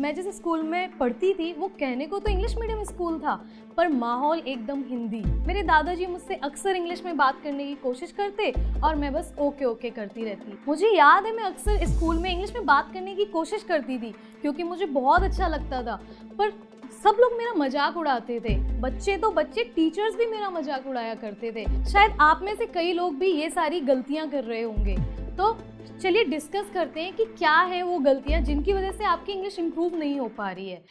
मैं जिस स्कूल में पढ़ती थी वो कहने को तो इंग्लिश मीडियम स्कूल था पर माहौल एकदम हिंदी मेरे दादाजी मुझसे अक्सर इंग्लिश में बात करने की कोशिश करते और मैं बस ओके ओके करती रहती मुझे याद है मैं अक्सर स्कूल में इंग्लिश में बात करने की कोशिश करती थी क्योंकि मुझे बहुत अच्छा लगता था पर सब लोग मेरा मजाक उड़ाते थे बच्चे तो बच्चे टीचर्स भी मेरा मजाक उड़ाया करते थे शायद आप में से कई लोग भी ये सारी गलतियां कर रहे होंगे तो चलिए डिस्कस करते हैं कि क्या है वो गलतियाँ जिनकी वजह से आपकी इंग्लिश इम्प्रूव नहीं हो पा रही है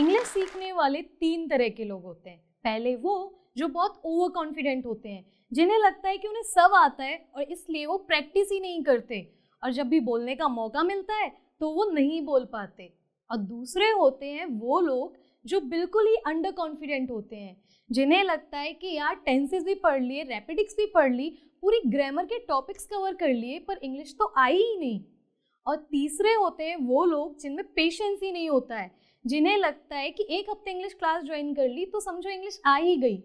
इंग्लिश सीखने वाले तीन तरह के लोग होते हैं पहले वो जो बहुत ओवर कॉन्फिडेंट होते हैं जिन्हें लगता है कि उन्हें सब आता है और इसलिए वो प्रैक्टिस ही नहीं करते और जब भी बोलने का मौका मिलता है तो वो नहीं बोल पाते और दूसरे होते हैं वो लोग जो बिल्कुल ही अंडर कॉन्फिडेंट होते हैं जिन्हें लगता है कि यार टेंसेस भी पढ़ लिए रैपिडिक्स भी पढ़ ली पूरी ग्रामर के टॉपिक्स कवर कर लिए पर इंग्लिश तो आई ही नहीं और तीसरे होते हैं वो लोग जिनमें पेशेंस ही नहीं होता है जिन्हें लगता है कि एक हफ्ते इंग्लिश क्लास ज्वाइन कर ली तो समझो इंग्लिश आ ही गई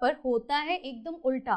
पर होता है एकदम उल्टा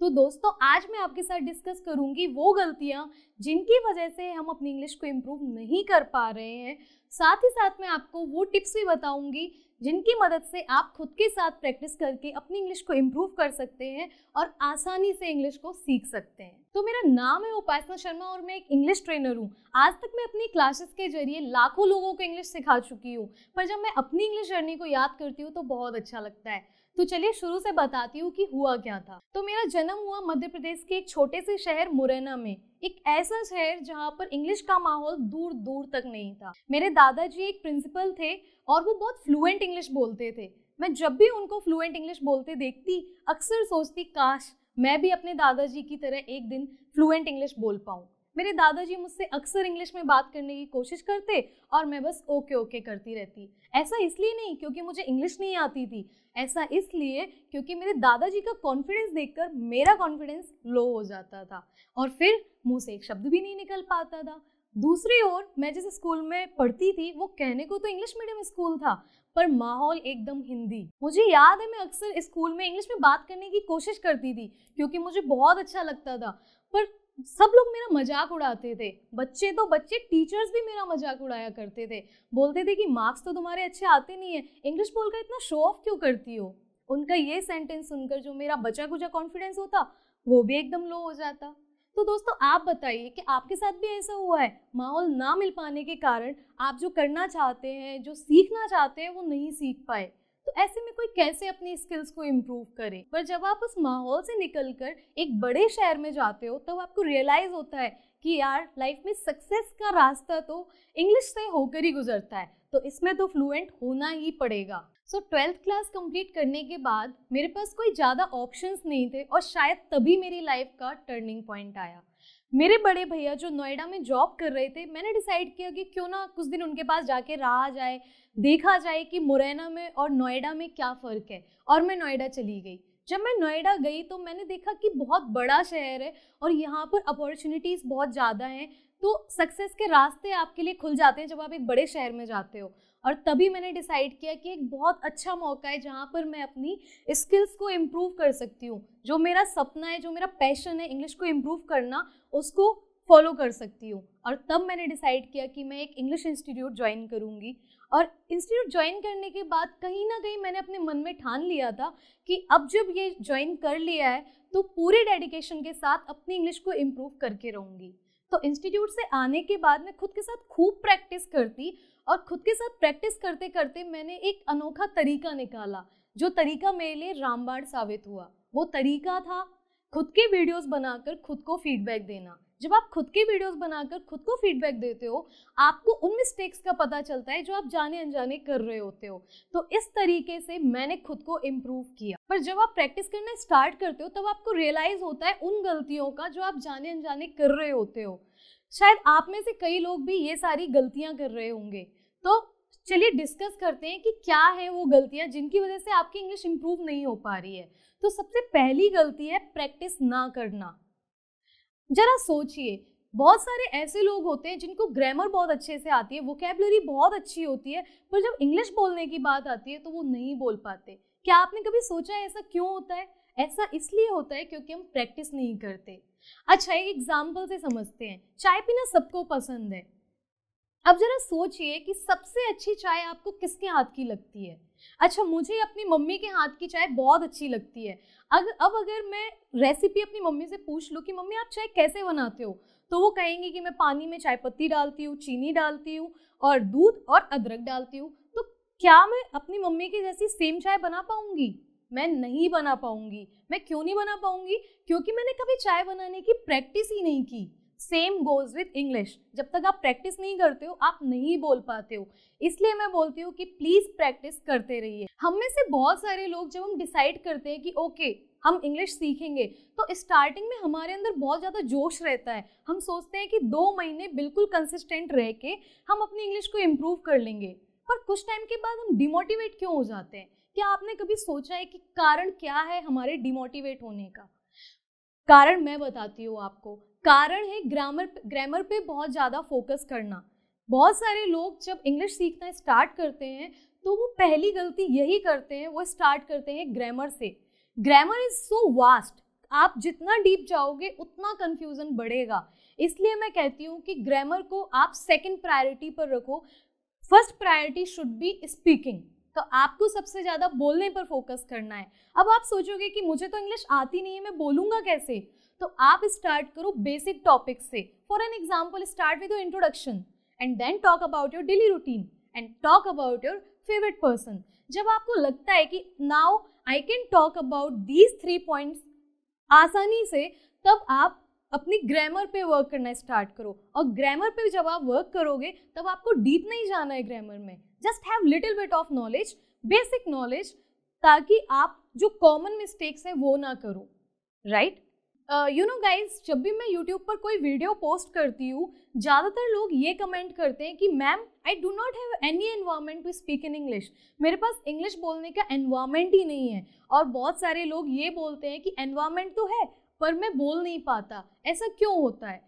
तो दोस्तों आज मैं आपके साथ डिस्कस करूंगी वो गलतियां जिनकी वजह से हम अपनी इंग्लिश को इम्प्रूव नहीं कर पा रहे हैं साथ ही साथ मैं आपको वो टिप्स भी बताऊंगी जिनकी मदद से आप खुद के साथ प्रैक्टिस करके अपनी इंग्लिश को इम्प्रूव कर सकते हैं और आसानी से इंग्लिश को सीख सकते हैं तो मेरा नाम है उपासना शर्मा और मैं एक इंग्लिश ट्रेनर हूँ आज तक मैं अपनी क्लासेस के जरिए लाखों लोगों को इंग्लिश सिखा चुकी हूँ पर जब मैं अपनी इंग्लिश जर्नी को याद करती हूँ तो बहुत अच्छा लगता है तो चलिए शुरू से बताती हूँ कि हुआ क्या था तो मेरा जन्म हुआ मध्य प्रदेश के एक छोटे से शहर मुरैना में एक ऐसा शहर जहाँ पर इंग्लिश का माहौल दूर दूर तक नहीं था मेरे दादाजी एक प्रिंसिपल थे और वो बहुत फ्लुएंट इंग्लिश बोलते थे मैं जब भी उनको फ्लुएंट इंग्लिश बोलते देखती अक्सर सोचती काश मैं भी अपने दादाजी की तरह एक दिन फ्लुएंट इंग्लिश बोल पाऊँ मेरे दादाजी मुझसे अक्सर इंग्लिश में बात करने की कोशिश करते और मैं बस ओके ओके करती रहती ऐसा इसलिए नहीं क्योंकि मुझे इंग्लिश नहीं आती थी ऐसा इसलिए क्योंकि मेरे दादाजी का कॉन्फिडेंस देखकर मेरा कॉन्फिडेंस लो हो जाता था और फिर मुँह से एक शब्द भी नहीं निकल पाता था दूसरी ओर मैं जिस स्कूल में पढ़ती थी वो कहने को तो इंग्लिश मीडियम स्कूल था पर माहौल एकदम हिंदी मुझे याद है मैं अक्सर स्कूल में इंग्लिश में बात करने की कोशिश करती थी क्योंकि मुझे बहुत अच्छा लगता था पर सब लोग मेरा मजाक उड़ाते थे बच्चे तो बच्चे टीचर्स भी मेरा मजाक उड़ाया करते थे बोलते थे कि मार्क्स तो तुम्हारे अच्छे आते नहीं है इंग्लिश बोलकर इतना शो ऑफ क्यों करती हो उनका ये सेंटेंस सुनकर जो मेरा बचा कुचा कॉन्फिडेंस होता वो भी एकदम लो हो जाता तो दोस्तों आप बताइए कि आपके साथ भी ऐसा हुआ है माहौल ना मिल पाने के कारण आप जो करना चाहते हैं जो सीखना चाहते हैं वो नहीं सीख पाए तो ऐसे में कोई कैसे अपनी स्किल्स को इम्प्रूव करे पर जब आप उस माहौल से निकल कर एक बड़े शहर में जाते हो तब तो आपको रियलाइज़ होता है कि यार लाइफ में सक्सेस का रास्ता तो इंग्लिश से होकर ही गुजरता है तो इसमें तो फ्लुएंट होना ही पड़ेगा सो ट्वेल्थ क्लास कंप्लीट करने के बाद मेरे पास कोई ज़्यादा ऑप्शंस नहीं थे और शायद तभी मेरी लाइफ का टर्निंग पॉइंट आया मेरे बड़े भैया जो नोएडा में जॉब कर रहे थे मैंने डिसाइड किया कि क्यों ना कुछ दिन उनके पास जाके रहा जाए देखा जाए कि मुरैना में और नोएडा में क्या फ़र्क है और मैं नोएडा चली गई जब मैं नोएडा गई तो मैंने देखा कि बहुत बड़ा शहर है और यहाँ पर अपॉर्चुनिटीज़ बहुत ज़्यादा हैं तो सक्सेस के रास्ते आपके लिए खुल जाते हैं जब आप एक बड़े शहर में जाते हो और तभी मैंने डिसाइड किया कि एक बहुत अच्छा मौका है जहाँ पर मैं अपनी स्किल्स को इम्प्रूव कर सकती हूँ जो मेरा सपना है जो मेरा पैशन है इंग्लिश को इम्प्रूव करना उसको फॉलो कर सकती हूँ और तब मैंने डिसाइड किया कि मैं एक इंग्लिश इंस्टीट्यूट ज्वाइन करूँगी और इंस्टीट्यूट ज्वाइन करने के बाद कहीं ना कहीं मैंने अपने मन में ठान लिया था कि अब जब ये ज्वाइन कर लिया है तो पूरे डेडिकेशन के साथ अपनी इंग्लिश को इम्प्रूव करके रहूँगी तो इंस्टीट्यूट से आने के बाद मैं खुद के साथ खूब प्रैक्टिस करती और खुद के साथ प्रैक्टिस करते करते मैंने एक अनोखा तरीका निकाला जो तरीका मेरे लिए रामबाण साबित हुआ वो तरीका था खुद के वीडियोस बनाकर खुद को फीडबैक देना जब आप खुद के वीडियोस बनाकर खुद को फीडबैक देते हो आपको उन मिस्टेक्स का पता चलता है जो आप जाने अनजाने कर रहे होते हो तो इस तरीके से मैंने खुद को इम्प्रूव किया पर जब आप प्रैक्टिस करना स्टार्ट करते हो तब आपको रियलाइज होता है उन गलतियों का जो आप जाने अनजाने कर रहे होते हो शायद आप में से कई लोग भी ये सारी गलतियां कर रहे होंगे तो चलिए डिस्कस करते हैं कि क्या है वो गलतियाँ जिनकी वजह से आपकी इंग्लिश इम्प्रूव नहीं हो पा रही है तो सबसे पहली गलती है प्रैक्टिस ना करना जरा सोचिए बहुत सारे ऐसे लोग होते हैं जिनको ग्रामर बहुत अच्छे से आती है वोकेबलरी बहुत अच्छी होती है पर जब इंग्लिश बोलने की बात आती है तो वो नहीं बोल पाते क्या आपने कभी सोचा है ऐसा क्यों होता है ऐसा इसलिए होता है क्योंकि हम प्रैक्टिस नहीं करते अच्छा एक एग्जाम्पल से समझते हैं चाय पीना सबको पसंद है अब जरा सोचिए कि सबसे अच्छी चाय आपको किसके हाथ की लगती है अच्छा मुझे अपनी मम्मी के हाथ की चाय बहुत अच्छी लगती है अगर अब अगर मैं रेसिपी अपनी मम्मी से पूछ लूँ कि मम्मी आप चाय कैसे बनाते हो तो वो कहेंगी कि मैं पानी में चाय पत्ती डालती हूँ चीनी डालती हूँ और दूध और अदरक डालती हूँ तो क्या मैं अपनी मम्मी की जैसी सेम चाय बना पाऊँगी मैं नहीं बना पाऊँगी मैं क्यों नहीं बना पाऊँगी क्योंकि मैंने कभी चाय बनाने की प्रैक्टिस ही नहीं की सेम गोज विथ इंग्लिश जब तक आप प्रैक्टिस नहीं करते हो आप नहीं बोल पाते हो इसलिए मैं बोलती हूँ कि प्लीज़ प्रैक्टिस करते रहिए हम में से बहुत सारे लोग जब हम डिसाइड करते हैं कि ओके हम इंग्लिश सीखेंगे तो स्टार्टिंग में हमारे अंदर बहुत ज़्यादा जोश रहता है हम सोचते हैं कि दो महीने बिल्कुल कंसिस्टेंट रह के हम अपनी इंग्लिश को इम्प्रूव कर लेंगे पर कुछ टाइम के बाद हम डिमोटिवेट क्यों हो जाते हैं क्या आपने कभी सोचा है कि कारण क्या है हमारे डिमोटिवेट होने का कारण मैं बताती हूँ आपको कारण है ग्रामर ग्रामर पे बहुत ज़्यादा फोकस करना बहुत सारे लोग जब इंग्लिश सीखना स्टार्ट करते हैं तो वो पहली गलती यही करते हैं वो स्टार्ट करते हैं ग्रामर से ग्रामर इज़ सो वास्ट आप जितना डीप जाओगे उतना कन्फ्यूज़न बढ़ेगा इसलिए मैं कहती हूँ कि ग्रामर को आप सेकेंड प्रायोरिटी पर रखो first priority should be speaking तो आपको सबसे ज़्यादा बोलने पर फोकस करना है अब आप सोचोगे कि मुझे तो इंग्लिश आती नहीं है मैं बोलूँगा कैसे तो आप स्टार्ट करो बेसिक टॉपिक से for an example start with introduction and then talk about your daily routine and talk about your favourite person जब आपको लगता है कि now I can talk about these three points आसानी से तब आप अपनी ग्रामर पे वर्क करना स्टार्ट करो और ग्रामर पे जब आप वर्क करोगे तब आपको डीप नहीं जाना है ग्रामर में just have little bit of knowledge basic knowledge ताकि आप जो कॉमन मिस्टेक्स हैं वो ना करो राइट यू नो गाइज जब भी मैं यूट्यूब पर कोई वीडियो पोस्ट करती हूँ ज़्यादातर लोग ये कमेंट करते हैं कि ma'am I do not have any environment to speak in English मेरे पास इंग्लिश बोलने का एनवायरमेंट ही नहीं है और बहुत सारे लोग ये बोलते हैं कि एनवायरमेंट तो है पर मैं बोल नहीं पाता ऐसा क्यों होता है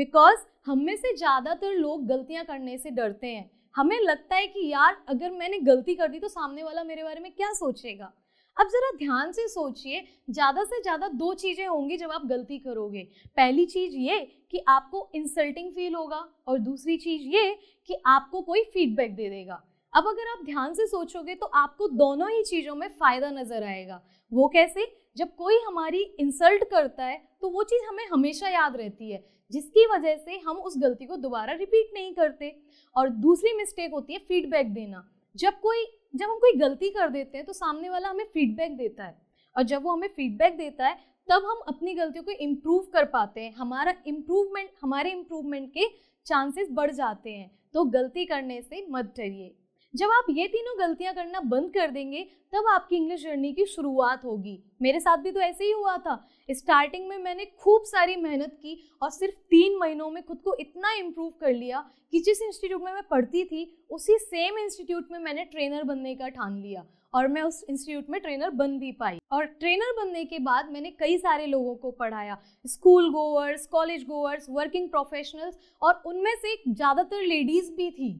बिकॉज हम में से ज़्यादातर लोग गलतियाँ करने से डरते हैं हमें लगता है कि यार अगर मैंने गलती कर दी तो सामने वाला मेरे बारे में क्या सोचेगा अब ज़रा ध्यान से सोचिए ज़्यादा से ज़्यादा दो चीज़ें होंगी जब आप गलती करोगे पहली चीज़ ये कि आपको इंसल्टिंग फील होगा और दूसरी चीज़ ये कि आपको कोई फीडबैक दे देगा अब अगर आप ध्यान से सोचोगे तो आपको दोनों ही चीज़ों में फ़ायदा नज़र आएगा वो कैसे जब कोई हमारी इंसल्ट करता है तो वो चीज़ हमें हमेशा याद रहती है जिसकी वजह से हम उस गलती को दोबारा रिपीट नहीं करते और दूसरी मिस्टेक होती है फीडबैक देना जब कोई जब हम कोई गलती कर देते हैं तो सामने वाला हमें फीडबैक देता है और जब वो हमें फीडबैक देता है तब हम अपनी गलतियों को इम्प्रूव कर पाते हैं हमारा इम्प्रूवमेंट हमारे इम्प्रूवमेंट के चांसेस बढ़ जाते हैं तो गलती करने से मत डरिए जब आप ये तीनों गलतियां करना बंद कर देंगे तब आपकी इंग्लिश जर्नी की शुरुआत होगी मेरे साथ भी तो ऐसे ही हुआ था स्टार्टिंग में मैंने खूब सारी मेहनत की और सिर्फ तीन महीनों में खुद को इतना इम्प्रूव कर लिया कि जिस इंस्टीट्यूट में मैं पढ़ती थी उसी सेम इंस्टीट्यूट में मैंने ट्रेनर बनने का ठान लिया और मैं उस इंस्टीट्यूट में ट्रेनर बन भी पाई और ट्रेनर बनने के बाद मैंने कई सारे लोगों को पढ़ाया school goers college goers working professionals और उनमें से ज़्यादातर लेडीज़ भी थी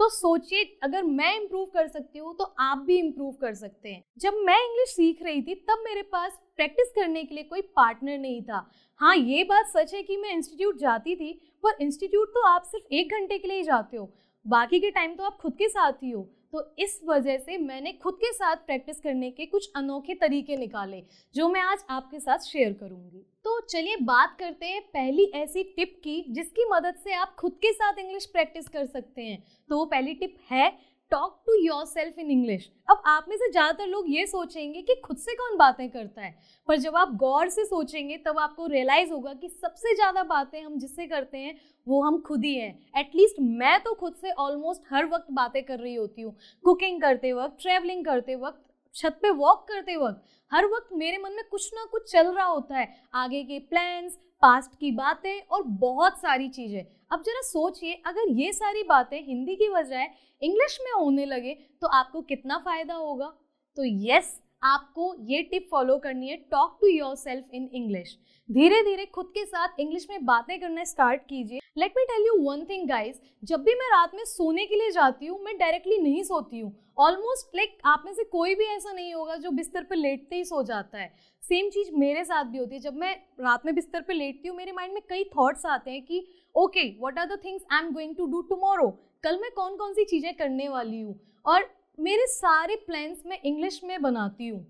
तो सोचिए अगर मैं इम्प्रूव कर सकती हूँ तो आप भी इम्प्रूव कर सकते हैं जब मैं इंग्लिश सीख रही थी तब मेरे पास प्रैक्टिस करने के लिए कोई पार्टनर नहीं था हाँ ये बात सच है कि मैं इंस्टीट्यूट जाती थी पर इंस्टीट्यूट तो आप सिर्फ एक घंटे के लिए ही जाते हो बाकी के टाइम तो आप खुद के साथ ही हो तो इस वजह से मैंने खुद के साथ प्रैक्टिस करने के कुछ अनोखे तरीके निकाले जो मैं आज आपके साथ शेयर करूंगी तो चलिए बात करते हैं पहली ऐसी टिप की जिसकी मदद से आप खुद के साथ इंग्लिश प्रैक्टिस कर सकते हैं तो वो पहली टिप है talk to yourself in English अब आप में से ज़्यादातर लोग ये सोचेंगे कि खुद से कौन बातें करता है पर जब आप गौर से सोचेंगे तब आपको रियलाइज़ होगा कि सबसे ज़्यादा बातें हम जिससे करते हैं वो हम खुद ही हैं एटलीस्ट मैं तो खुद से ऑलमोस्ट हर वक्त बातें कर रही होती हूँ कुकिंग करते वक्त ट्रैवलिंग करते वक्त छत पे वॉक करते वक्त हर वक्त मेरे मन में कुछ ना कुछ चल रहा होता है आगे के प्लान्स पास्ट की बातें और बहुत सारी चीज़ें अब जरा सोचिए अगर ये सारी बातें हिंदी की बजाय इंग्लिश में होने लगे तो आपको कितना फ़ायदा होगा तो यस आपको ये टिप फॉलो करनी है talk to yourself in English धीरे धीरे खुद के साथ इंग्लिश में बातें करना स्टार्ट कीजिए let me tell you one thing guys जब भी मैं रात में सोने के लिए जाती हूँ मैं डायरेक्टली नहीं सोती हूँ ऑलमोस्ट लाइक आप में से कोई भी ऐसा नहीं होगा जो बिस्तर पर लेटते ही सो जाता है सेम चीज़ मेरे साथ भी होती है जब मैं रात में बिस्तर पर लेटती हूँ मेरे माइंड में कई थाट्स आते हैं कि okay what are the things I am going to do tomorrow कल मैं कौन कौन सी चीज़ें करने वाली हूँ और मेरे सारे प्लान्स मैं इंग्लिश में बनाती हूँ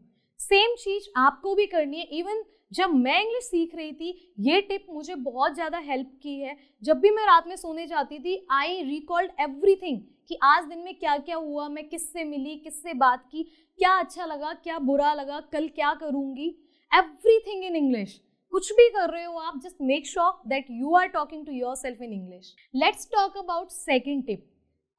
सेम चीज़ आपको भी करनी है इवन जब मैं इंग्लिश सीख रही थी ये टिप मुझे बहुत ज़्यादा हेल्प की है जब भी मैं रात में सोने जाती थी आई रिकॉल्ड एवरीथिंग कि आज दिन में क्या क्या हुआ मैं किससे मिली किससे बात की क्या अच्छा लगा क्या बुरा लगा कल क्या करूँगी एवरीथिंग इन इंग्लिश कुछ भी कर रहे हो आप just make sure that you are talking to yourself in English let's talk about second tip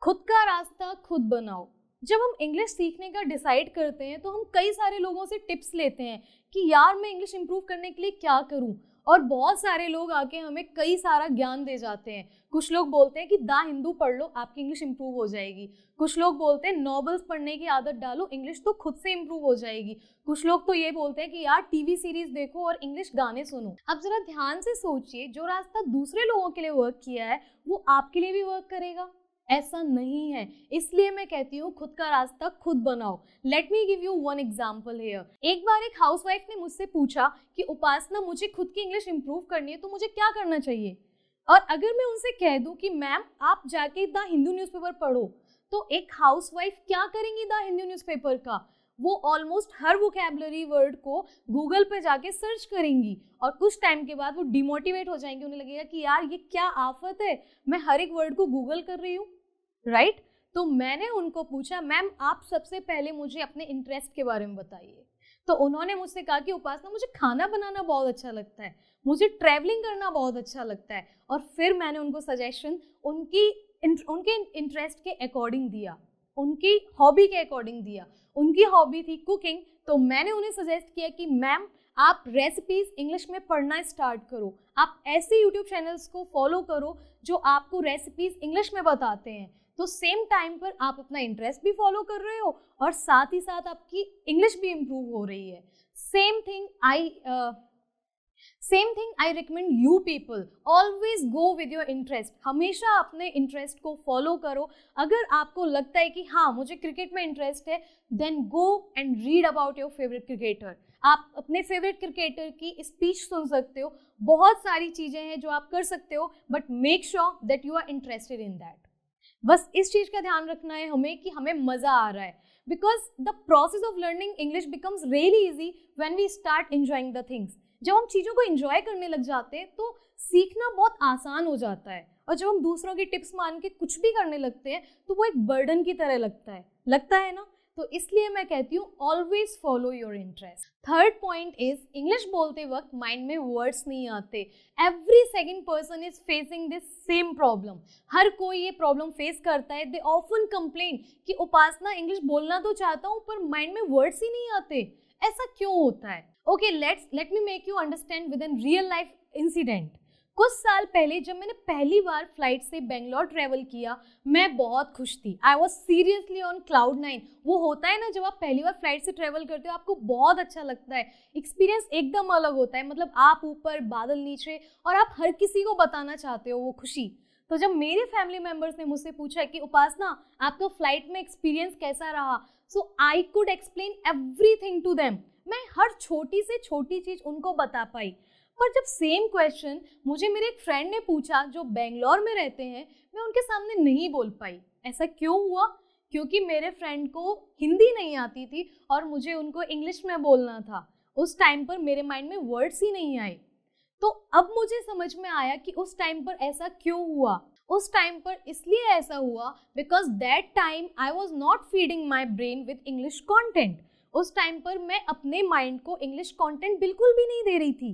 खुद का रास्ता खुद बनाओ जब हम इंग्लिश सीखने का डिसाइड करते हैं तो हम कई सारे लोगों से टिप्स लेते हैं कि यार मैं इंग्लिश इम्प्रूव करने के लिए क्या करूँ और बहुत सारे लोग आके हमें कई सारा ज्ञान दे जाते हैं कुछ लोग बोलते हैं कि दा हिंदू पढ़ लो आपकी इंग्लिश इंप्रूव हो जाएगी कुछ लोग बोलते हैं नॉवल्स पढ़ने की आदत डालो इंग्लिश तो खुद से इंप्रूव हो जाएगी कुछ लोग तो ये बोलते हैं कि यार टीवी सीरीज देखो और इंग्लिश गाने सुनो अब जरा ध्यान से सोचिए जो रास्ता दूसरे लोगों के लिए वर्क किया है वो आपके लिए भी वर्क करेगा ऐसा नहीं है इसलिए मैं कहती हूँ खुद का रास्ता खुद बनाओ let me give you one example here एक बार एक वाइफ ने मुझसे पूछा कि उपासना मुझे खुद की इंग्लिश इंप्रूव करनी है तो मुझे क्या करना चाहिए और अगर मैं उनसे कह दूं कि मैम आप जाके द हिंदू न्यूज़पेपर पढ़ो तो एक हाउसवाइफ क्या करेंगी द हिंदू न्यूज़पेपर का वो ऑलमोस्ट हर वोकेबलरी वर्ड को गूगल पर जाके सर्च करेंगी और कुछ टाइम के बाद वो डिमोटिवेट हो जाएंगी उन्हें लगेगा कि यार ये क्या आफत है मैं हर एक वर्ड को गूगल कर रही हूँ राइट right? तो मैंने उनको पूछा मैम आप सबसे पहले मुझे अपने इंटरेस्ट के बारे में बताइए तो उन्होंने मुझसे कहा कि उपासना मुझे खाना बनाना बहुत अच्छा लगता है मुझे ट्रैवलिंग करना बहुत अच्छा लगता है और फिर मैंने उनको सजेशन उनकी उनके इंटरेस्ट के अकॉर्डिंग दिया उनकी हॉबी के अकॉर्डिंग दिया उनकी हॉबी थी कुकिंग तो मैंने उन्हें सजेस्ट किया कि मैम आप रेसिपीज इंग्लिश में पढ़ना स्टार्ट करो आप ऐसे यूट्यूब चैनल्स को फॉलो करो जो आपको रेसिपीज इंग्लिश में बताते हैं तो सेम टाइम पर आप अपना इंटरेस्ट भी फॉलो कर रहे हो और साथ ही साथ आपकी इंग्लिश भी इम्प्रूव हो रही है same thing I same thing I recommend you people always go with your interest हमेशा अपने इंटरेस्ट को फॉलो करो अगर आपको लगता है कि हाँ मुझे क्रिकेट में इंटरेस्ट है then go and read about your favourite cricketer आप अपने फेवरेट क्रिकेटर की स्पीच सुन सकते हो बहुत सारी चीज़ें हैं जो आप कर सकते हो but make sure that you are interested in that बस इस चीज़ का ध्यान रखना है हमें कि हमें मज़ा आ रहा है because the process of learning English becomes really easy when we start enjoying the things जब हम चीज़ों को इन्जॉय करने लग जाते हैं तो सीखना बहुत आसान हो जाता है और जब हम दूसरों की टिप्स मान के कुछ भी करने लगते हैं तो वो एक बर्डन की तरह लगता है लगता है ना तो इसलिए मैं कहती हूँ always follow your interest third point is English बोलते वक्त माइंड में वर्ड्स नहीं आते every second person is facing this same problem हर कोई ये प्रॉब्लम फेस करता है दे ऑफन कंप्लेन कि उपासना इंग्लिश बोलना तो चाहता हूँ पर माइंड में वर्ड्स ही नहीं आते ऐसा क्यों होता है okay let's let me make you understand with an real life incident कुछ साल पहले जब मैंने पहली बार फ्लाइट से बेंगलोर ट्रेवल किया मैं बहुत खुश थी I was seriously on cloud nine वो होता है ना जब आप पहली बार फ्लाइट से ट्रेवल करते हो आपको बहुत अच्छा लगता है एक्सपीरियंस एकदम अलग होता है मतलब आप ऊपर बादल नीचे और आप हर किसी को बताना चाहते हो वो खुशी तो जब मेरे फैमिली मेम्बर्स ने मुझसे पूछा कि उपासना आपका फ्लाइट में एक्सपीरियंस कैसा रहा so I could explain everything to them मैं हर छोटी से छोटी चीज़ उनको बता पाई पर जब सेम क्वेश्चन मुझे मेरे एक फ्रेंड ने पूछा जो बेंगलोर में रहते हैं मैं उनके सामने नहीं बोल पाई ऐसा क्यों हुआ क्योंकि मेरे फ्रेंड को हिंदी नहीं आती थी और मुझे उनको इंग्लिश में बोलना था उस टाइम पर मेरे माइंड में वर्ड्स ही नहीं आए तो अब मुझे समझ में आया कि उस टाइम पर ऐसा क्यों हुआ उस टाइम पर इसलिए ऐसा हुआ because that time I was not feeding my brain with English content उस टाइम पर मैं अपने माइंड को इंग्लिश कॉन्टेंट बिल्कुल भी नहीं दे रही थी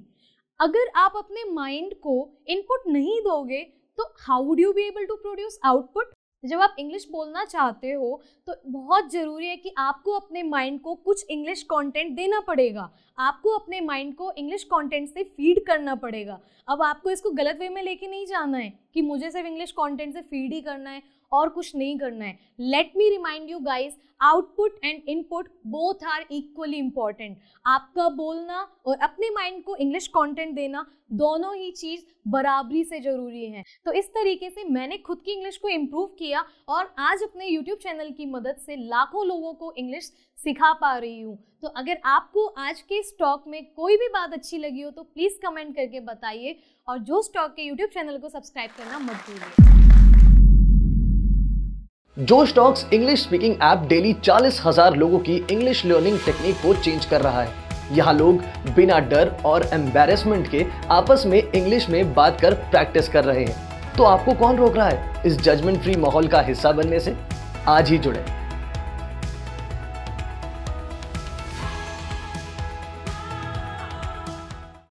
अगर आप अपने माइंड को इनपुट नहीं दोगे तो how would you be able to produce output जब आप इंग्लिश बोलना चाहते हो तो बहुत ज़रूरी है कि आपको अपने माइंड को कुछ इंग्लिश कंटेंट देना पड़ेगा आपको अपने माइंड को इंग्लिश कंटेंट से फीड करना पड़ेगा अब आपको इसको गलत वे में लेके नहीं जाना है कि मुझे सिर्फ इंग्लिश कंटेंट से फीड ही करना है और कुछ नहीं करना है let me remind you guys output and input both are equally important आपका बोलना और अपने माइंड को इंग्लिश कंटेंट देना दोनों ही चीज़ बराबरी से ज़रूरी है तो इस तरीके से मैंने खुद की इंग्लिश को इम्प्रूव किया और आज अपने यूट्यूब चैनल की मदद से लाखों लोगों को इंग्लिश सिखा पा रही हूँ तो अगर आपको आज के स्टॉक में कोई भी बात अच्छी लगी हो तो प्लीज़ कमेंट करके बताइए और जो स्टॉक के यूट्यूब चैनल को सब्सक्राइब करना मत भूलिए जो Stocks English speaking app daily चालीस हजार लोगों की इंग्लिश लर्निंग टेक्निक को चेंज कर रहा है यहाँ लोग बिना डर और एम्बेरसमेंट के आपस में इंग्लिश में बात कर प्रैक्टिस कर रहे हैं तो आपको कौन रोक रहा है इस जजमेंट फ्री माहौल का हिस्सा बनने से आज ही जुड़े